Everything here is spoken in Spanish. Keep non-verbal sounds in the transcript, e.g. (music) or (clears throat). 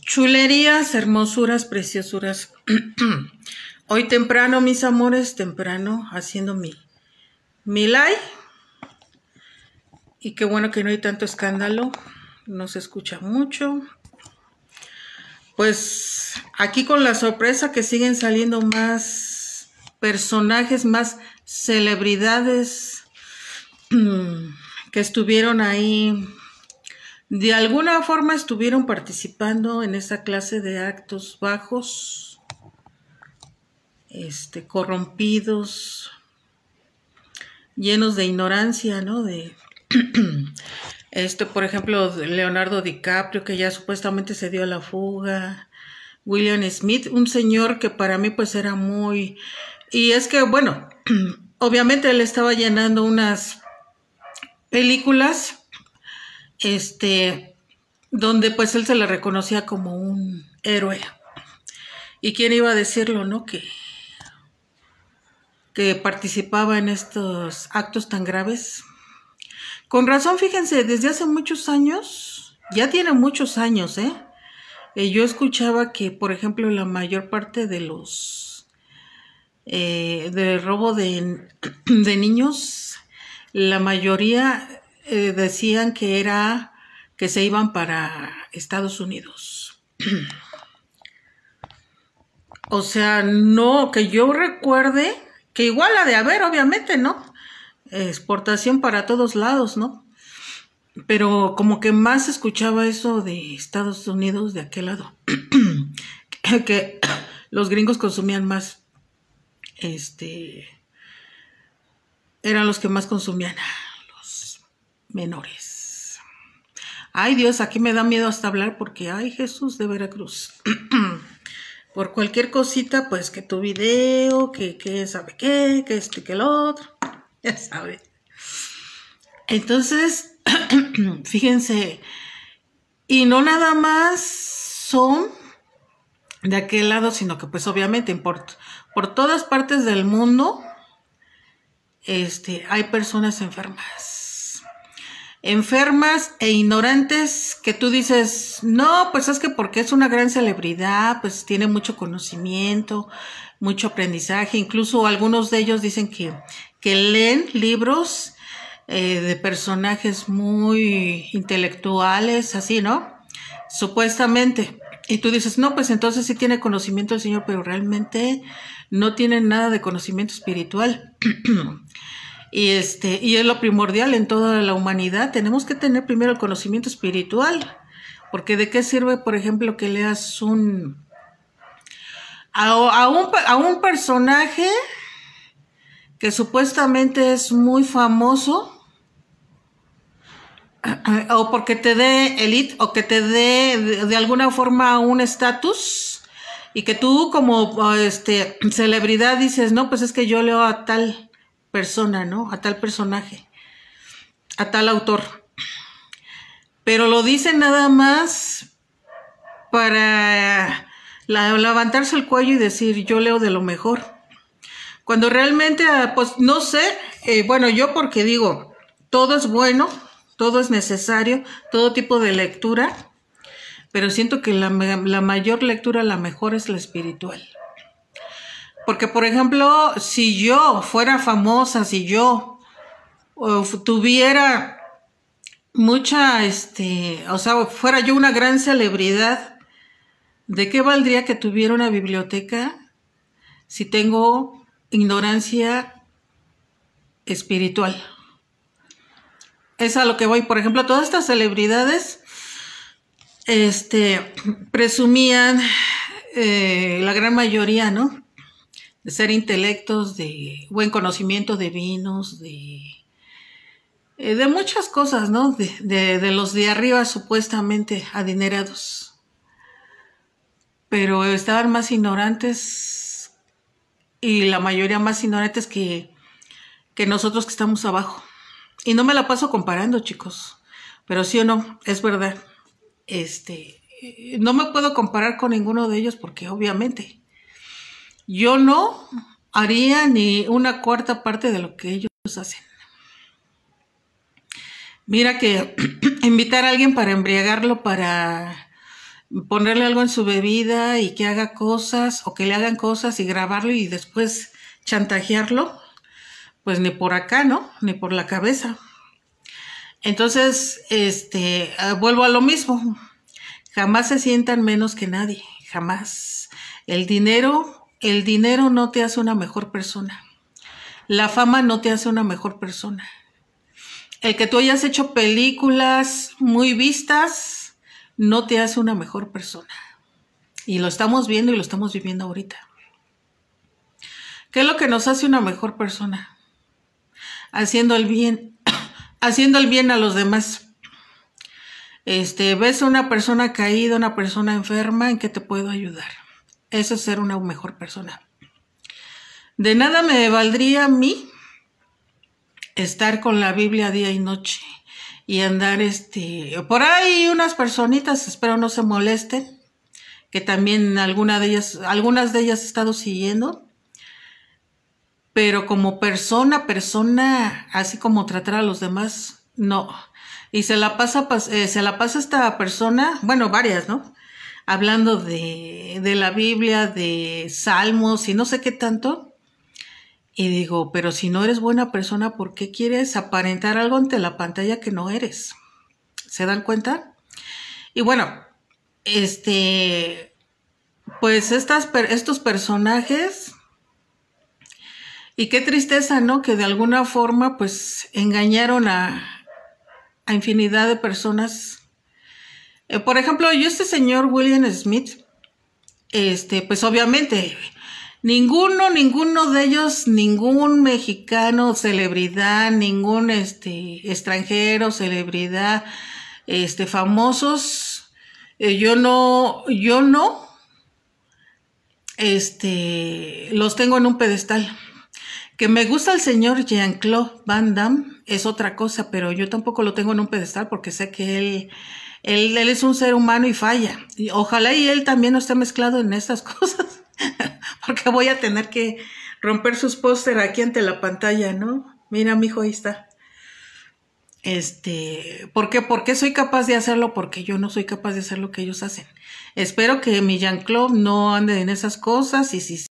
Chulerías, hermosuras, preciosuras. (clears throat) Hoy temprano, mis amores, temprano, haciendo mi, mi Y qué bueno que no hay tanto escándalo, no se escucha mucho. Pues aquí con la sorpresa que siguen saliendo más personajes, más celebridades (clears throat) que estuvieron ahí de alguna forma estuvieron participando en esa clase de actos bajos, este, corrompidos, llenos de ignorancia, ¿no? De, (clears throat) este, por ejemplo, Leonardo DiCaprio, que ya supuestamente se dio a la fuga, William Smith, un señor que para mí pues era muy... Y es que, bueno, (clears throat) obviamente él estaba llenando unas películas este, donde pues él se le reconocía como un héroe. ¿Y quién iba a decirlo, no? Que, que participaba en estos actos tan graves. Con razón, fíjense, desde hace muchos años, ya tiene muchos años, ¿eh? eh yo escuchaba que, por ejemplo, la mayor parte de los eh, del robo de, (clears throat) de niños, la mayoría eh, decían que era que se iban para Estados Unidos. o sea, no, que yo recuerde, que igual la de haber, obviamente, ¿no? Exportación para todos lados, ¿no? Pero como que más escuchaba eso de Estados Unidos, de aquel lado, (clears throat) que (clears throat) los gringos consumían más, este, eran los que más consumían menores. Ay Dios, aquí me da miedo hasta hablar porque, ay Jesús de Veracruz. (clears throat) Por cualquier cosita, pues que tu video, que, que sabe qué, que este, que el otro, (laughs) ya sabe. Entonces, (clears throat) fíjense, y no nada más son de aquel lado, sino que pues obviamente por, por todas partes del mundo este, hay personas enfermas enfermas e ignorantes que tú dices, no, pues es que porque es una gran celebridad, pues tiene mucho conocimiento, mucho aprendizaje, incluso algunos de ellos dicen que, que leen libros eh, de personajes muy intelectuales, así, ¿no? Supuestamente. Y tú dices, no, pues entonces sí tiene conocimiento el Señor, pero realmente no tiene nada de conocimiento espiritual. (clears throat) Y, este, y es lo primordial en toda la humanidad. Tenemos que tener primero el conocimiento espiritual, porque de qué sirve, por ejemplo, que leas un... a, un, a un personaje que supuestamente es muy famoso, (clears throat) o porque te dé elite, o que te dé de, de alguna forma un estatus, y que tú como este, celebridad dices, no, pues es que yo leo a tal persona, ¿no? A tal personaje, a tal autor. Pero lo dice nada más para levantarse el cuello y decir, yo leo de lo mejor. Cuando realmente, ah, pues no sé, eh, bueno, yo porque digo, todo es bueno, todo es necesario, todo tipo de lectura, pero siento que la, la mayor lectura, la mejor es la espiritual. Porque, por ejemplo, si yo fuera famosa, si yo tuviera mucha, este, o sea, fuera yo una gran celebridad, ¿de qué valdría que tuviera una biblioteca si tengo ignorancia espiritual? Es a lo que voy. Por ejemplo, todas estas celebridades, este, presumían eh, la gran mayoría, ¿no? de ser intelectos, de buen conocimiento de vinos, de, eh, de muchas cosas, ¿no? De, los de arriba supuestamente adinerados. Pero estaban más ignorantes y la mayoría más ignorantes que, que nosotros que estamos abajo. Y no me la paso comparando, chicos. Pero sí o no, es verdad. Este, eh, no me puedo comparar con ninguno de ellos porque obviamente yo no haría ni una cuarta parte de lo que ellos hacen. Mira que (clears throat) invitar a alguien para embriagarlo, para ponerle algo en su bebida y que haga cosas o que le hagan cosas y grabarlo y después chantajearlo, pues ni por acá, ¿no? Ni por la cabeza. Entonces, este, ah, vuelvo a lo mismo. Jamás se sientan menos que nadie, jamás. El dinero el dinero no te hace una mejor persona. La fama no te hace una mejor persona. El que tú hayas hecho películas muy vistas no te hace una mejor persona. Y lo estamos viendo y lo estamos viviendo ahorita. ¿Qué es lo que nos hace una mejor persona? Haciendo el bien, (coughs) haciendo el bien a los demás. Este, ves a una persona caída, una persona enferma, ¿en qué te puedo ayudar? Eso es ser una mejor persona. De nada me valdría a mí estar con la Biblia día y noche y andar este por ahí unas personitas, espero no se molesten, que también alguna de ellas, algunas de ellas he estado siguiendo. Pero como persona, persona, así como tratar a los demás, no. Y se la pasa, eh, se la pasa esta persona, bueno, varias, ¿no? hablando de, la Biblia, de salmos y no sé qué tanto. Y digo, pero si no eres buena persona, ¿por qué quieres aparentar algo ante la pantalla que no eres? ¿Se dan cuenta? Y bueno, este, pues estas, estos personajes, y qué tristeza, ¿no? Que de alguna forma, pues engañaron a, a infinidad de personas eh, por ejemplo, yo este señor William Smith, este, pues obviamente, ninguno, ninguno de ellos, ningún mexicano, celebridad, ningún este, extranjero, celebridad, este, famosos, eh, yo no, yo no, este, los tengo en un pedestal. Que me gusta el señor Jean-Claude Van Damme es otra cosa, pero yo tampoco lo tengo en un pedestal porque sé que él él, es un ser humano y falla. Y ojalá y él también no esté mezclado en estas (laughs) cosas, porque voy a tener que romper sus póster aquí ante la pantalla, ¿no? Mira, mi hijo, ahí está. Este, ¿por qué? ¿Por qué soy capaz de hacerlo? Porque yo no soy capaz de hacer lo que ellos hacen. Espero que mi Jean-Claude no ande en esas cosas y si